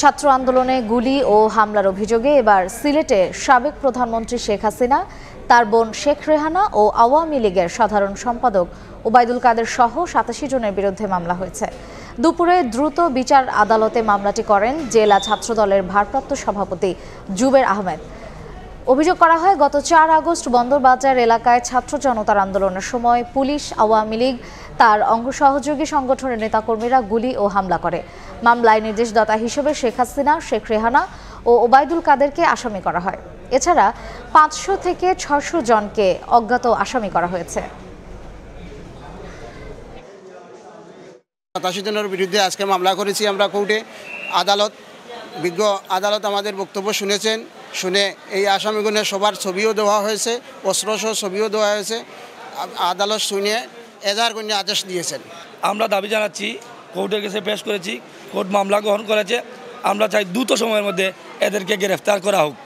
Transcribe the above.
ছাত্র আন্দোলনে গুলি ও হামলার অভিযোগে এবার সিলেটে সাবেক প্রধানমন্ত্রী শেখ হাসিনা তার বোন শেখ রেহানা ও আওয়ামী লীগের সাধারণ সম্পাদক ওবায়দুল কাদের সহ সাতাশি জনের বিরুদ্ধে মামলা হয়েছে দুপুরে দ্রুত বিচার আদালতে মামলাটি করেন জেলা ছাত্রদলের ভারপ্রাপ্ত সভাপতি জুবের আহমেদ অভিযোগ করা হয় গত চার আগস্ট বন্দরবাজার এলাকায় ছাত্র জনতার আন্দোলনের সময় পুলিশ আওয়ামী লীগ তার অঙ্গ সহযোগী সংগঠনের নেতাকর্মীরা গুলি ও হামলা করে মামলায় নির্দেশদাতা হিসেবে শেখ হাসিনা শেখ রেহানা ও ওবায়দুল কাদেরকে আসামি করা হয় এছাড়া পাঁচশো থেকে ছশো জনকে অজ্ঞাত আসামি করা হয়েছে জনের বিরুদ্ধে আজকে মামলা করেছি আমরা কোর্টে আদালত বিজ্ঞ আদালত আমাদের বক্তব্য শুনেছেন শুনে এই আসামিগুনে সবার ছবিও দেওয়া হয়েছে অস্ত্রসহ ছবিও দেওয়া হয়েছে আদালত শুনে এজার এজাহারগুনে আদেশ দিয়েছেন আমরা দাবি জানাচ্ছি কোর্টের কাছে পেশ করেছি কোর্ট মামলা গ্রহণ করেছে আমরা চাই দ্রুত সময়ের মধ্যে এদেরকে গ্রেফতার করা হোক